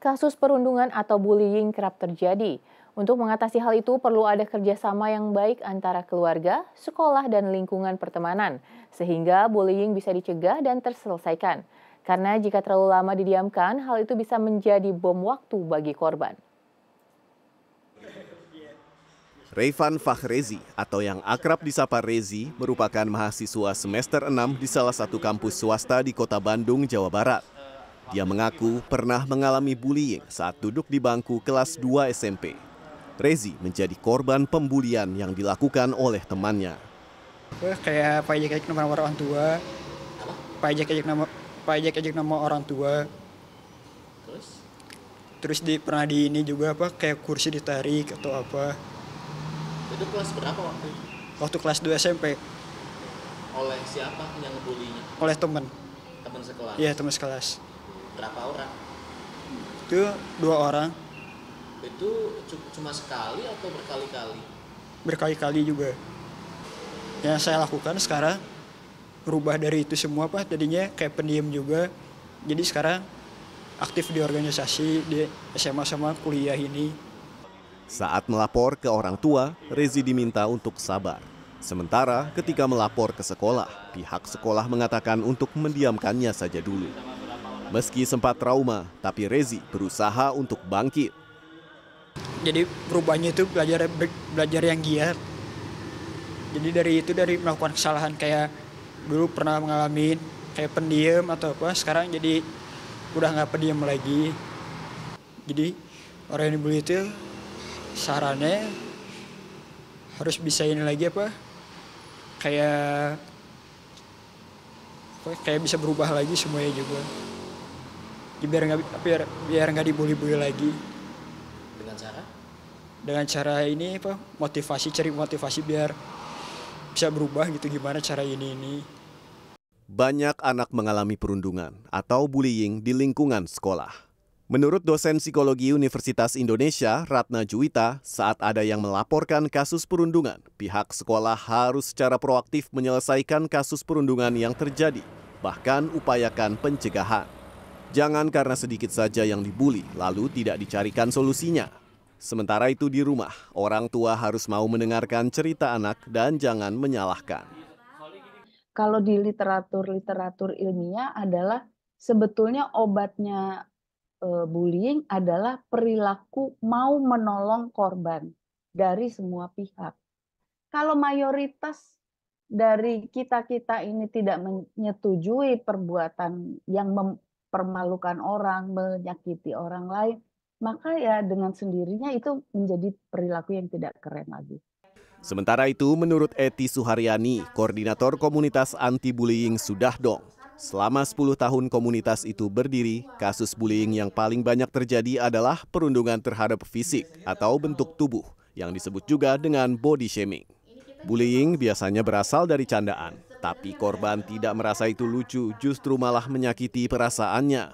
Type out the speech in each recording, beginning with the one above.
kasus perundungan atau bullying kerap terjadi. Untuk mengatasi hal itu perlu ada kerjasama yang baik antara keluarga, sekolah, dan lingkungan pertemanan, sehingga bullying bisa dicegah dan terselesaikan. Karena jika terlalu lama didiamkan, hal itu bisa menjadi bom waktu bagi korban. Revan Fahrezi atau yang akrab disapa Rezi merupakan mahasiswa semester 6 di salah satu kampus swasta di kota Bandung, Jawa Barat. Dia mengaku pernah mengalami bullying saat duduk di bangku kelas 2 SMP. Rezi menjadi korban pembulian yang dilakukan oleh temannya. Gue kayak pajak-pajak nama orang tua, pajak-pajak nama pajak-pajak nama orang tua. Terus? Terus di pernah di ini juga apa kayak kursi ditarik atau apa. Itu kelas berapa waktu itu? Waktu kelas 2 SMP. Oleh siapa yang ngebulinya? Oleh teman. Teman sekelas? Iya, teman sekelas berapa orang itu dua orang itu cuma sekali atau berkali-kali berkali-kali juga yang saya lakukan sekarang berubah dari itu semua pak tadinya kayak pendiam juga jadi sekarang aktif di organisasi di SMA sama kuliah ini saat melapor ke orang tua Rezi diminta untuk sabar Sementara ketika melapor ke sekolah, pihak sekolah mengatakan untuk mendiamkannya saja dulu. Meski sempat trauma, tapi Rezi berusaha untuk bangkit. Jadi perubahannya itu belajar belajar yang giat. Jadi dari itu dari melakukan kesalahan kayak dulu pernah mengalami kayak pendiam atau apa, sekarang jadi udah nggak pendiam lagi. Jadi orang yang dibully itu sarannya harus bisa ini lagi apa kayak kayak bisa berubah lagi semuanya juga biar nggak biar biar nggak dibully-bully lagi dengan cara dengan cara ini apa motivasi cari motivasi biar bisa berubah gitu gimana cara ini ini banyak anak mengalami perundungan atau bullying di lingkungan sekolah. Menurut dosen psikologi Universitas Indonesia, Ratna Juwita, saat ada yang melaporkan kasus perundungan, pihak sekolah harus secara proaktif menyelesaikan kasus perundungan yang terjadi, bahkan upayakan pencegahan. Jangan karena sedikit saja yang dibully, lalu tidak dicarikan solusinya. Sementara itu di rumah, orang tua harus mau mendengarkan cerita anak dan jangan menyalahkan. Kalau di literatur-literatur ilmiah adalah sebetulnya obatnya e, bullying adalah perilaku mau menolong korban dari semua pihak. Kalau mayoritas dari kita-kita ini tidak menyetujui perbuatan yang mempermalukan orang, menyakiti orang lain, maka ya dengan sendirinya itu menjadi perilaku yang tidak keren lagi. Sementara itu, menurut Eti Suharyani, koordinator komunitas anti-bullying sudah dong. Selama 10 tahun komunitas itu berdiri, kasus bullying yang paling banyak terjadi adalah perundungan terhadap fisik atau bentuk tubuh, yang disebut juga dengan body shaming. Bullying biasanya berasal dari candaan, tapi korban tidak merasa itu lucu, justru malah menyakiti perasaannya.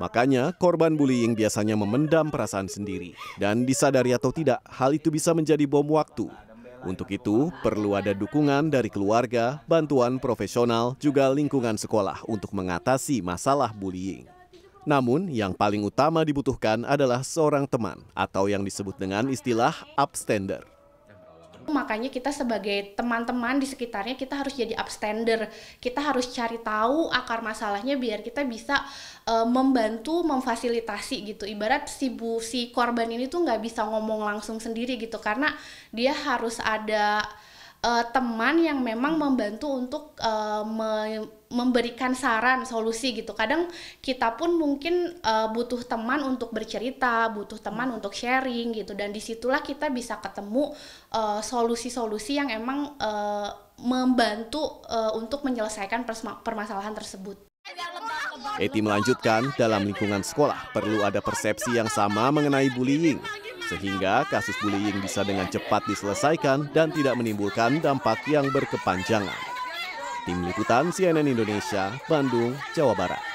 Makanya, korban bullying biasanya memendam perasaan sendiri. Dan disadari atau tidak, hal itu bisa menjadi bom waktu. Untuk itu, perlu ada dukungan dari keluarga, bantuan profesional, juga lingkungan sekolah untuk mengatasi masalah bullying. Namun, yang paling utama dibutuhkan adalah seorang teman atau yang disebut dengan istilah upstander. Makanya kita sebagai teman-teman di sekitarnya kita harus jadi upstander. Kita harus cari tahu akar masalahnya biar kita bisa uh, membantu memfasilitasi gitu. Ibarat si bu si korban ini tuh nggak bisa ngomong langsung sendiri gitu karena dia harus ada uh, teman yang memang membantu untuk uh, me memberikan saran solusi gitu kadang kita pun mungkin uh, butuh teman untuk bercerita butuh teman hmm. untuk sharing gitu dan disitulah kita bisa ketemu solusi-solusi uh, yang emang uh, membantu uh, untuk menyelesaikan permasalahan tersebut. Eti melanjutkan dalam lingkungan sekolah perlu ada persepsi yang sama mengenai bullying sehingga kasus bullying bisa dengan cepat diselesaikan dan tidak menimbulkan dampak yang berkepanjangan. Tim Liputan CNN Indonesia, Bandung, Jawa Barat.